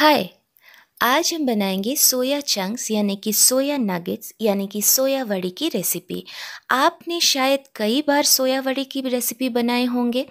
हाय आज हम बनाएंगे सोया चंक्स यानी कि सोया नगेट्स यानी कि सोया वड़ी की रेसिपी आपने शायद कई बार सोया वड़ी की रेसिपी बनाए होंगे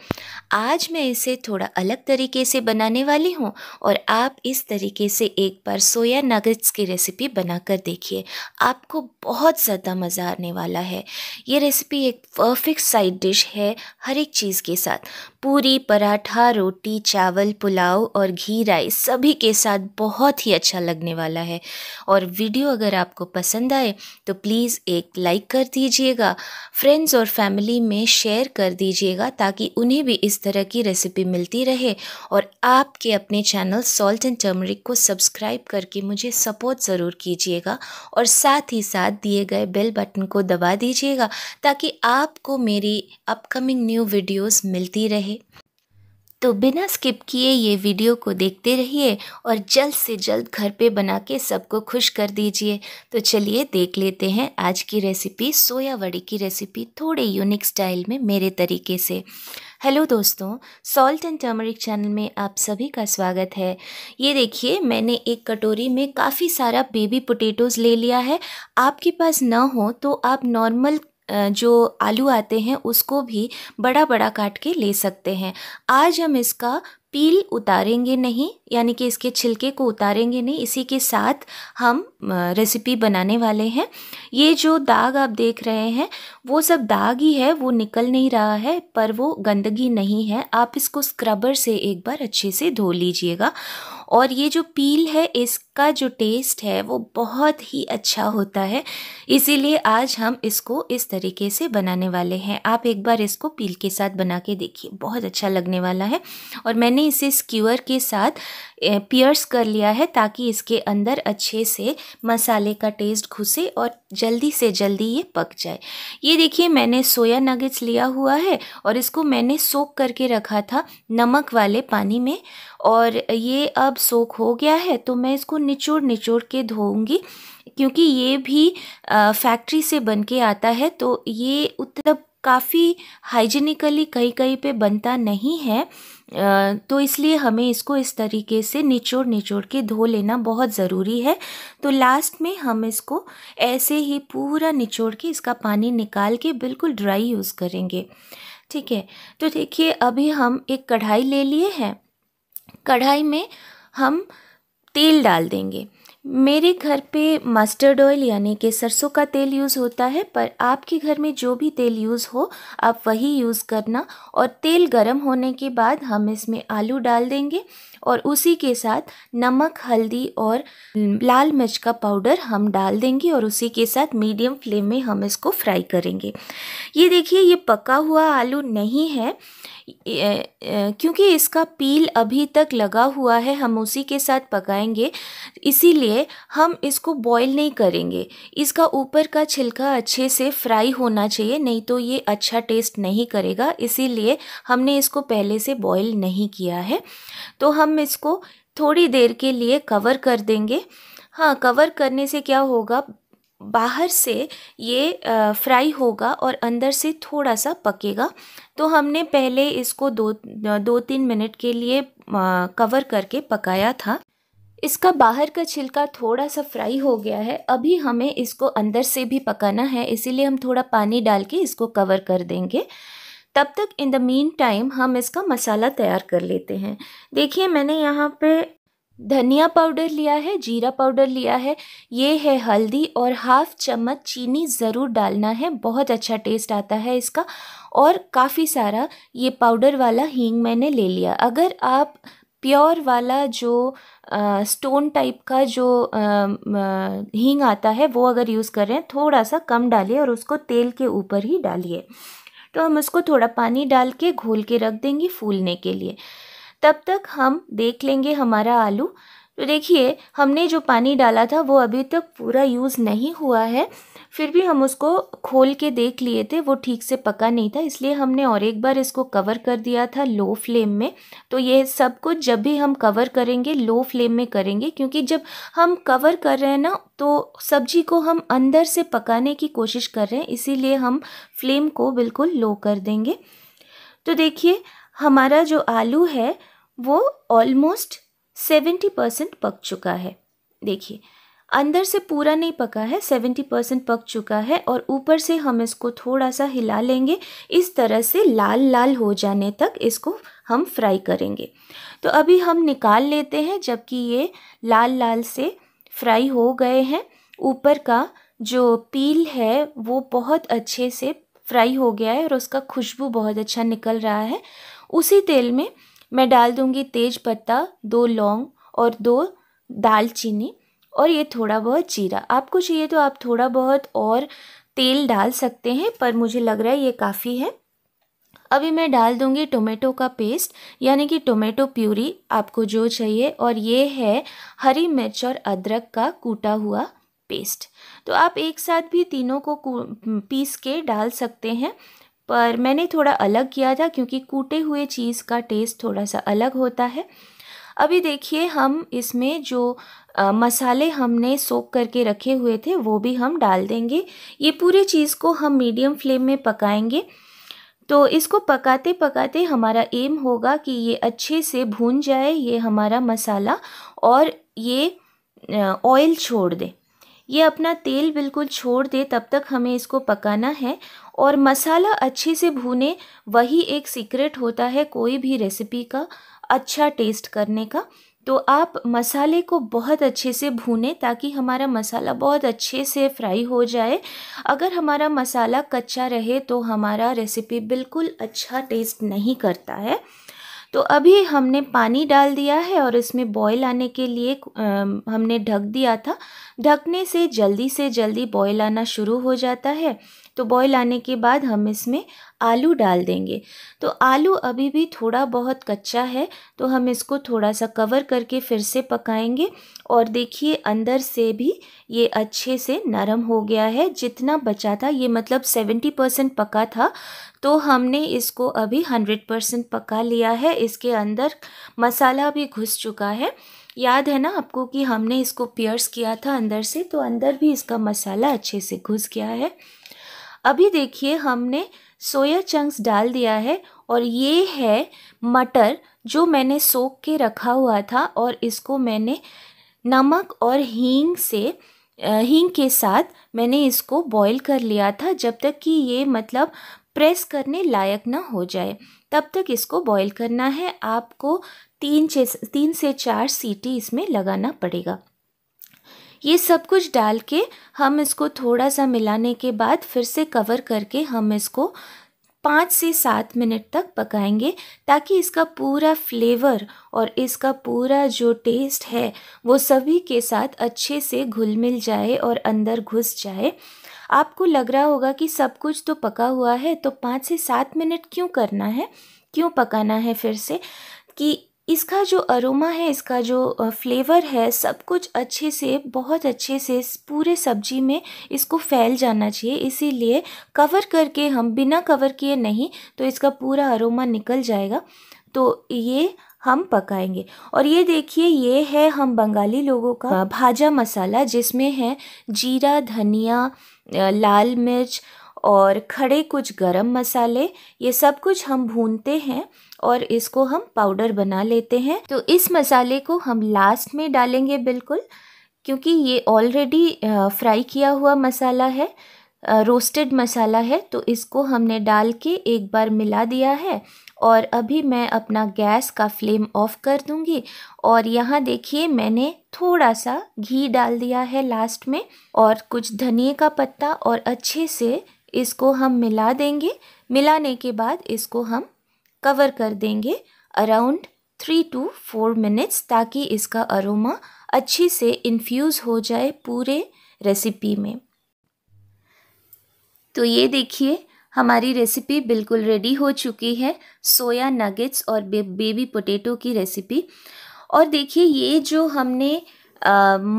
आज मैं इसे थोड़ा अलग तरीके से बनाने वाली हूँ और आप इस तरीके से एक बार सोया नगेट्स की रेसिपी बनाकर देखिए आपको बहुत ज़्यादा मज़ा आने वाला है ये रेसिपी एक परफेक्ट साइड डिश है हर एक चीज़ के साथ पूरी पराठा रोटी चावल पुलाव और घी राइस सभी के साथ बहुत ही अच्छा लगने वाला है और वीडियो अगर आपको पसंद आए तो प्लीज़ एक लाइक कर दीजिएगा फ्रेंड्स और फैमिली में शेयर कर दीजिएगा ताकि उन्हें भी इस तरह की रेसिपी मिलती रहे और आपके अपने चैनल सॉल्ट एंड टर्मरिक को सब्सक्राइब करके मुझे सपोर्ट ज़रूर कीजिएगा और साथ ही साथ दिए गए बेल बटन को दबा दीजिएगा ताकि आपको मेरी अपकमिंग न्यू वीडियोज़ मिलती रहे रहे तो बिना स्किप किए ये वीडियो को देखते रहिए और जल्द से जल्द घर पे बना के सबको खुश कर दीजिए तो चलिए देख लेते हैं आज की रेसिपी सोया वड़ी की रेसिपी थोड़े यूनिक स्टाइल में मेरे तरीके से हेलो दोस्तों सॉल्ट एंड टर्मरिक चैनल में आप सभी का स्वागत है ये देखिए मैंने एक कटोरी में काफ़ी सारा बेबी पोटैटोज़ ले लिया है आपके पास ना हो तो आप नॉर्मल जो आलू आते हैं उसको भी बड़ा बड़ा काट के ले सकते हैं आज हम इसका पील उतारेंगे नहीं यानी कि इसके छिलके को उतारेंगे नहीं इसी के साथ हम रेसिपी बनाने वाले हैं ये जो दाग आप देख रहे हैं वो सब दाग ही है वो निकल नहीं रहा है पर वो गंदगी नहीं है आप इसको स्क्रबर से एक बार अच्छे से धो लीजिएगा और ये जो पील है इसका जो टेस्ट है वो बहुत ही अच्छा होता है इसीलिए आज हम इसको इस तरीके से बनाने वाले हैं आप एक बार इसको पील के साथ बना के देखिए बहुत अच्छा लगने वाला है और मैंने इसे स्क्यूअर के साथ पियर्स कर लिया है ताकि इसके अंदर अच्छे से मसाले का टेस्ट घुसे और जल्दी से जल्दी ये पक जाए ये देखिए मैंने सोया नगेट्स लिया हुआ है और इसको मैंने सोक करके रखा था नमक वाले पानी में और ये अब सोख हो गया है तो मैं इसको निचोड़ निचोड़ के धोऊंगी क्योंकि ये भी फैक्ट्री से बन के आता है तो ये उतना मतलब काफ़ी हाइजीनिकली कहीं कहीं पे बनता नहीं है तो इसलिए हमें इसको इस तरीके से निचोड़ निचोड़ के धो लेना बहुत ज़रूरी है तो लास्ट में हम इसको ऐसे ही पूरा निचोड़ के इसका पानी निकाल के बिल्कुल ड्राई यूज़ करेंगे ठीक है तो देखिए अभी हम एक कढ़ाई ले लिए हैं कढ़ाई में हम तेल डाल देंगे मेरे घर पे मस्टर्ड ऑयल यानी कि सरसों का तेल यूज़ होता है पर आपके घर में जो भी तेल यूज़ हो आप वही यूज़ करना और तेल गर्म होने के बाद हम इसमें आलू डाल देंगे और उसी के साथ नमक हल्दी और लाल मिर्च का पाउडर हम डाल देंगे और उसी के साथ मीडियम फ्लेम में हम इसको फ्राई करेंगे ये देखिए ये पका हुआ आलू नहीं है क्योंकि इसका पील अभी तक लगा हुआ है हम उसी के साथ पकाएंगे इसीलिए है हम इसको बॉईल नहीं करेंगे इसका ऊपर का छिलका अच्छे से फ्राई होना चाहिए नहीं तो ये अच्छा टेस्ट नहीं करेगा इसीलिए हमने इसको पहले से बॉईल नहीं किया है तो हम इसको थोड़ी देर के लिए कवर कर देंगे हाँ कवर करने से क्या होगा बाहर से ये फ्राई होगा और अंदर से थोड़ा सा पकेगा तो हमने पहले इसको दो दो तीन मिनट के लिए कवर करके पकाया था इसका बाहर का छिलका थोड़ा सा फ्राई हो गया है अभी हमें इसको अंदर से भी पकाना है इसीलिए हम थोड़ा पानी डाल के इसको कवर कर देंगे तब तक इन द मीन टाइम हम इसका मसाला तैयार कर लेते हैं देखिए मैंने यहाँ पे धनिया पाउडर लिया है जीरा पाउडर लिया है ये है हल्दी और हाफ चम्मच चीनी ज़रूर डालना है बहुत अच्छा टेस्ट आता है इसका और काफ़ी सारा ये पाउडर वाला हींग मैंने ले लिया अगर आप प्योर वाला जो स्टोन टाइप का जो हींग आता है वो अगर यूज़ कर रहे हैं थोड़ा सा कम डालिए और उसको तेल के ऊपर ही डालिए तो हम उसको थोड़ा पानी डाल के घोल के रख देंगे फूलने के लिए तब तक हम देख लेंगे हमारा आलू तो देखिए हमने जो पानी डाला था वो अभी तक पूरा यूज़ नहीं हुआ है फिर भी हम उसको खोल के देख लिए थे वो ठीक से पका नहीं था इसलिए हमने और एक बार इसको कवर कर दिया था लो फ्लेम में तो ये सब कुछ जब भी हम कवर करेंगे लो फ्लेम में करेंगे क्योंकि जब हम कवर कर रहे हैं ना तो सब्जी को हम अंदर से पकाने की कोशिश कर रहे हैं इसीलिए हम फ्लेम को बिल्कुल लो कर देंगे तो देखिए हमारा जो आलू है वो ऑलमोस्ट सेवेंटी परसेंट पक चुका है देखिए अंदर से पूरा नहीं पका है सेवेंटी परसेंट पक चुका है और ऊपर से हम इसको थोड़ा सा हिला लेंगे इस तरह से लाल लाल हो जाने तक इसको हम फ्राई करेंगे तो अभी हम निकाल लेते हैं जबकि ये लाल लाल से फ्राई हो गए हैं ऊपर का जो पील है वो बहुत अच्छे से फ्राई हो गया है और उसका खुशबू बहुत अच्छा निकल रहा है उसी तेल में मैं डाल दूँगी तेज पत्ता दो लौंग और दो दालचीनी और ये थोड़ा बहुत जीरा आपको चाहिए तो आप थोड़ा बहुत और तेल डाल सकते हैं पर मुझे लग रहा है ये काफ़ी है अभी मैं डाल दूंगी टोमेटो का पेस्ट यानी कि टोमेटो प्यूरी आपको जो चाहिए और ये है हरी मिर्च और अदरक का कूटा हुआ पेस्ट तो आप एक साथ भी तीनों को पीस के डाल सकते हैं पर मैंने थोड़ा अलग किया था क्योंकि कूटे हुए चीज़ का टेस्ट थोड़ा सा अलग होता है अभी देखिए हम इसमें जो आ, मसाले हमने सोक करके रखे हुए थे वो भी हम डाल देंगे ये पूरे चीज़ को हम मीडियम फ्लेम में पकाएंगे तो इसको पकाते पकाते हमारा एम होगा कि ये अच्छे से भून जाए ये हमारा मसाला और ये ऑयल छोड़ दे ये अपना तेल बिल्कुल छोड़ दे तब तक हमें इसको पकाना है और मसाला अच्छे से भूने वही एक सीक्रेट होता है कोई भी रेसिपी का अच्छा टेस्ट करने का तो आप मसाले को बहुत अच्छे से भूनें ताकि हमारा मसाला बहुत अच्छे से फ्राई हो जाए अगर हमारा मसाला कच्चा रहे तो हमारा रेसिपी बिल्कुल अच्छा टेस्ट नहीं करता है तो अभी हमने पानी डाल दिया है और इसमें बॉयल आने के लिए हमने ढक दिया था ढकने से जल्दी से जल्दी बॉयल आना शुरू हो जाता है तो बॉयल आने के बाद हम इसमें आलू डाल देंगे तो आलू अभी भी थोड़ा बहुत कच्चा है तो हम इसको थोड़ा सा कवर करके फिर से पकाएंगे और देखिए अंदर से भी ये अच्छे से नरम हो गया है जितना बचा था ये मतलब सेवेंटी परसेंट पका था तो हमने इसको अभी 100 परसेंट पका लिया है इसके अंदर मसाला भी घुस चुका है याद है ना आपको कि हमने इसको पियर्स किया था अंदर से तो अंदर भी इसका मसाला अच्छे से घुस गया है अभी देखिए हमने सोया चंक्स डाल दिया है और ये है मटर जो मैंने सोख के रखा हुआ था और इसको मैंने नमक और हींग से हींग के साथ मैंने इसको बॉईल कर लिया था जब तक कि ये मतलब प्रेस करने लायक ना हो जाए तब तक इसको बॉईल करना है आपको तीन छः तीन से चार सीटी इसमें लगाना पड़ेगा ये सब कुछ डाल के हम इसको थोड़ा सा मिलाने के बाद फिर से कवर करके हम इसको पाँच से सात मिनट तक पकाएंगे ताकि इसका पूरा फ्लेवर और इसका पूरा जो टेस्ट है वो सभी के साथ अच्छे से घुल मिल जाए और अंदर घुस जाए आपको लग रहा होगा कि सब कुछ तो पका हुआ है तो पाँच से सात मिनट क्यों करना है क्यों पकाना है फिर से कि इसका जो अरोमा है इसका जो फ्लेवर है सब कुछ अच्छे से बहुत अच्छे से पूरे सब्जी में इसको फैल जाना चाहिए इसीलिए कवर करके हम बिना कवर किए नहीं तो इसका पूरा अरोमा निकल जाएगा तो ये हम पकाएंगे और ये देखिए ये है हम बंगाली लोगों का भाजा मसाला जिसमें है जीरा धनिया लाल मिर्च और खड़े कुछ गरम मसाले ये सब कुछ हम भूनते हैं और इसको हम पाउडर बना लेते हैं तो इस मसाले को हम लास्ट में डालेंगे बिल्कुल क्योंकि ये ऑलरेडी फ्राई किया हुआ मसाला है रोस्टेड मसाला है तो इसको हमने डाल के एक बार मिला दिया है और अभी मैं अपना गैस का फ्लेम ऑफ़ कर दूँगी और यहाँ देखिए मैंने थोड़ा सा घी डाल दिया है लास्ट में और कुछ धनिए का पत्ता और अच्छे से इसको हम मिला देंगे मिलाने के बाद इसको हम कवर कर देंगे around three two four minutes ताकि इसका अरोमा अच्छे से इन्फ्यूज़ हो जाए पूरे रेसिपी में तो ये देखिए हमारी रेसिपी बिल्कुल रेडी हो चुकी है सोया नगेट्स और बे, बेबी पोटैटो की रेसिपी और देखिए ये जो हमने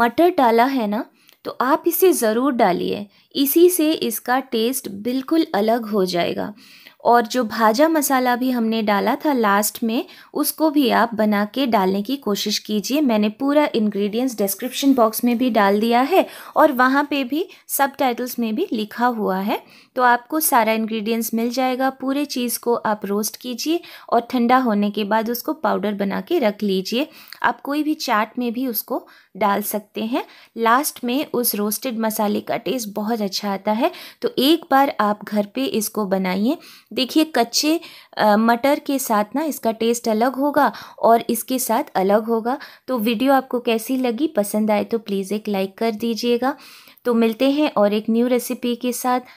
मटर डाला है ना तो आप इसे ज़रूर डालिए इसी से इसका टेस्ट बिल्कुल अलग हो जाएगा और जो भाजा मसाला भी हमने डाला था लास्ट में उसको भी आप बना के डालने की कोशिश कीजिए मैंने पूरा इंग्रेडिएंट्स डिस्क्रिप्शन बॉक्स में भी डाल दिया है और वहाँ पे भी सब में भी लिखा हुआ है तो आपको सारा इंग्रेडिएंट्स मिल जाएगा पूरे चीज़ को आप रोस्ट कीजिए और ठंडा होने के बाद उसको पाउडर बना के रख लीजिए आप कोई भी चाट में भी उसको डाल सकते हैं लास्ट में उस रोस्टेड मसाले का टेस्ट बहुत अच्छा आता है तो एक बार आप घर पर इसको बनाइए देखिए कच्चे मटर के साथ ना इसका टेस्ट अलग होगा और इसके साथ अलग होगा तो वीडियो आपको कैसी लगी पसंद आए तो प्लीज़ एक लाइक कर दीजिएगा तो मिलते हैं और एक न्यू रेसिपी के साथ